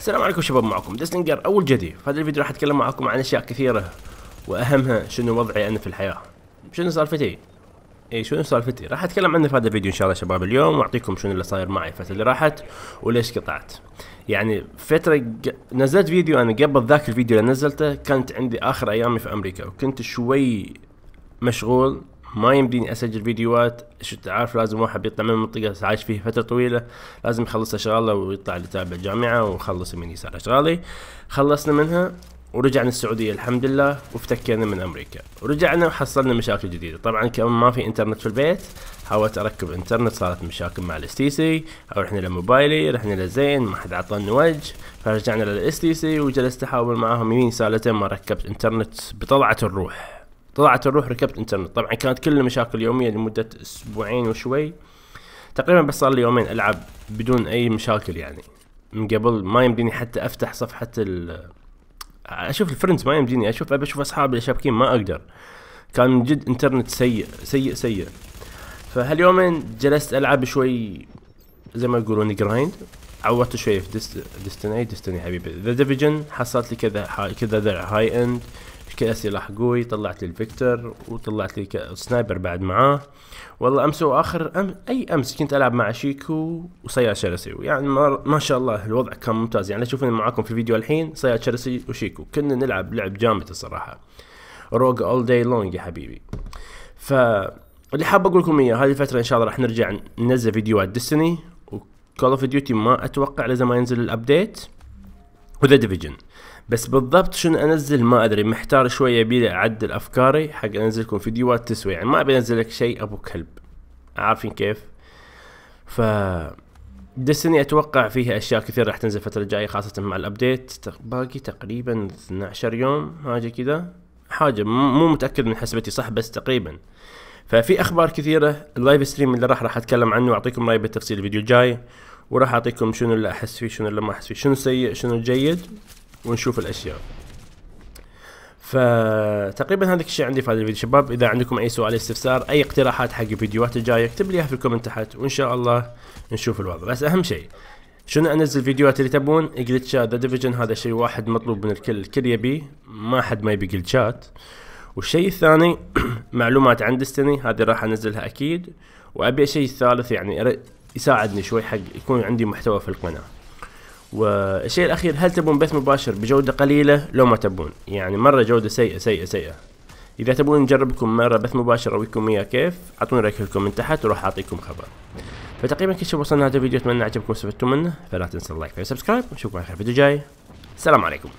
السلام عليكم شباب معكم دستنجر اول جدي في هذا الفيديو راح اتكلم معكم عن اشياء كثيره واهمها شنو وضعي انا في الحياه شنو سالفتي اي شنو سالفتي راح اتكلم عنه في هذا الفيديو ان شاء الله شباب اليوم واعطيكم شنو اللي صاير معي الفتره اللي راحت وليش قطعت يعني فتره ج... نزلت فيديو انا قبل ذاك الفيديو اللي نزلته كانت عندي اخر ايامي في امريكا وكنت شوي مشغول ما يمديني اسجل فيديوهات شو تعرف لازم واحد بيطلع من المنطقة عايش فيه فترة طويلة لازم يخلص اشغاله ويطلع لتابع الجامعة وخلص من يسار اشغالي خلصنا منها ورجعنا السعودية الحمد لله وافتكينا من أمريكا ورجعنا وحصلنا مشاكل جديدة طبعا كمان ما في إنترنت في البيت حاولت أركب إنترنت صارت مشاكل مع الاس تي سي رحنا لموبايلي رحنا لزين ما حد عطانا وجه فرجعنا للاس تي سي وجلست أحاول معاهم يمين سالتين ما ركبت إنترنت بطلعة الروح طلعت الروح ركبت انترنت طبعا كانت كل المشاكل اليوميه لمده اسبوعين وشوي تقريبا بس صار لي يومين العب بدون اي مشاكل يعني من قبل ما يمديني حتى افتح صفحه ال اشوف الفرنس ما يمديني اشوف ابي اشوف اصحابي الشابكين ما اقدر كان من جد انترنت سيء سيء سيء فهاليومين جلست العب شوي زي ما يقولون جرايند عودت شوي في ديستني ديستني حبيبي ذا ديفيجن حصلت لي كذا كذا درع هاي اند الكاس اللي طلعت لي وطلعت لي سنايبر بعد معاه والله امس واخر أم اي امس كنت العب مع شيكو وصياد شرسي يعني ما, ما شاء الله الوضع كان ممتاز يعني اشوفني معاكم في فيديو الحين صياد شرسي وشيكو كنا نلعب لعب جامد الصراحه روج اول داي لونج يا حبيبي ف اللي حاب اقول لكم اياه هذه الفتره ان شاء الله راح نرجع ننزل فيديوهات ديستني وكول اوف ديوتي ما اتوقع لازم ما ينزل الابديت وذا ديفيجن بس بالضبط شنو انزل ما ادري محتار شويه ابي اعدل افكاري حق انزلكم فيديوهات تسوى يعني ما ابي انزل لك شيء ابو كلب عارفين كيف ف ديستني اتوقع فيها اشياء كثير راح تنزل الفتره الجايه خاصه مع الابديت باقي تقريبا 12 يوم حاجه كذا حاجه مو متاكد من حسبتي صح بس تقريبا ففي اخبار كثيره اللايف ستريم اللي راح راح اتكلم عنه واعطيكم رايي بالتفصيل الفيديو الجاي وراح اعطيكم شنو اللي احس فيه شنو اللي ما احس فيه شنو سيء شنو جيد ونشوف الاشياء فتقريبا هذا الشيء عندي في هذا الفيديو شباب اذا عندكم اي سؤال استفسار اي اقتراحات حق الفيديوهات الجايه اكتب لي اياها في الكومنت تحت وان شاء الله نشوف الوضع بس اهم شيء شنو انزل فيديوهات اللي تبون جلتشات ذا ديفيجن هذا شيء واحد مطلوب من الكل الكل يبيه ما حد ما يبي جلتشات والشيء الثاني معلومات عن ديستني هذه راح انزلها اكيد وابي شيء ثالث يعني يساعدني شوي حق يكون عندي محتوى في القناه والشيء الاخير هل تبون بث مباشر بجوده قليله لو ما تبون يعني مره جوده سيئه سيئه سيئه اذا تبون نجربكم مره بث مباشر اويكم اياه كيف اعطوني رايكم من تحت وراح اعطيكم خبر فتقريبا كل شيء وصلنا هذا الفيديو اتمنى عجبكم واستفدتم منه فلا تنسى اللايك والسبسكرايب ونشوفكم على خير فيديو جاي السلام عليكم